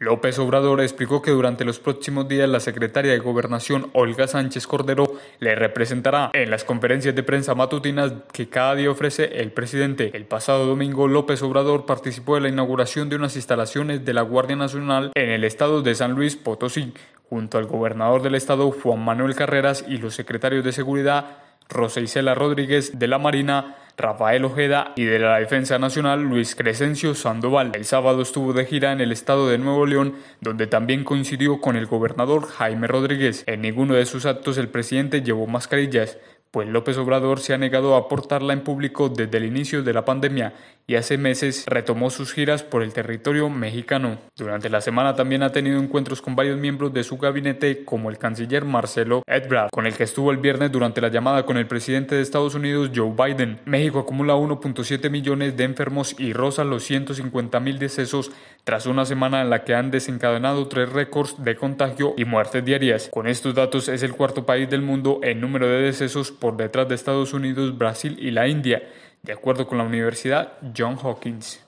López Obrador explicó que durante los próximos días la secretaria de Gobernación Olga Sánchez Cordero le representará en las conferencias de prensa matutinas que cada día ofrece el presidente. El pasado domingo López Obrador participó de la inauguración de unas instalaciones de la Guardia Nacional en el estado de San Luis Potosí, junto al gobernador del estado Juan Manuel Carreras y los secretarios de Seguridad Rosa Isela Rodríguez de la Marina Rafael Ojeda y de la Defensa Nacional Luis Crescencio Sandoval. El sábado estuvo de gira en el estado de Nuevo León, donde también coincidió con el gobernador Jaime Rodríguez. En ninguno de sus actos el presidente llevó mascarillas, pues López Obrador se ha negado a portarla en público desde el inicio de la pandemia y hace meses retomó sus giras por el territorio mexicano. Durante la semana también ha tenido encuentros con varios miembros de su gabinete, como el canciller Marcelo Edbrad, con el que estuvo el viernes durante la llamada con el presidente de Estados Unidos Joe Biden. México acumula 1.7 millones de enfermos y roza los 150 mil decesos tras una semana en la que han desencadenado tres récords de contagio y muertes diarias. Con estos datos es el cuarto país del mundo en número de decesos por detrás de Estados Unidos, Brasil y la India de acuerdo con la Universidad John Hopkins.